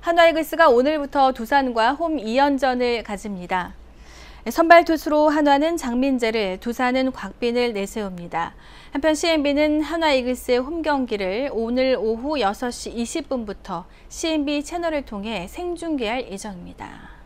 한화이글스가 오늘부터 두산과 홈 2연전을 가집니다. 선발 투수로 한화는 장민재를, 두산은 곽빈을 내세웁니다. 한편 CNB는 한화이글스의 홈 경기를 오늘 오후 6시 20분부터 CNB 채널을 통해 생중계할 예정입니다.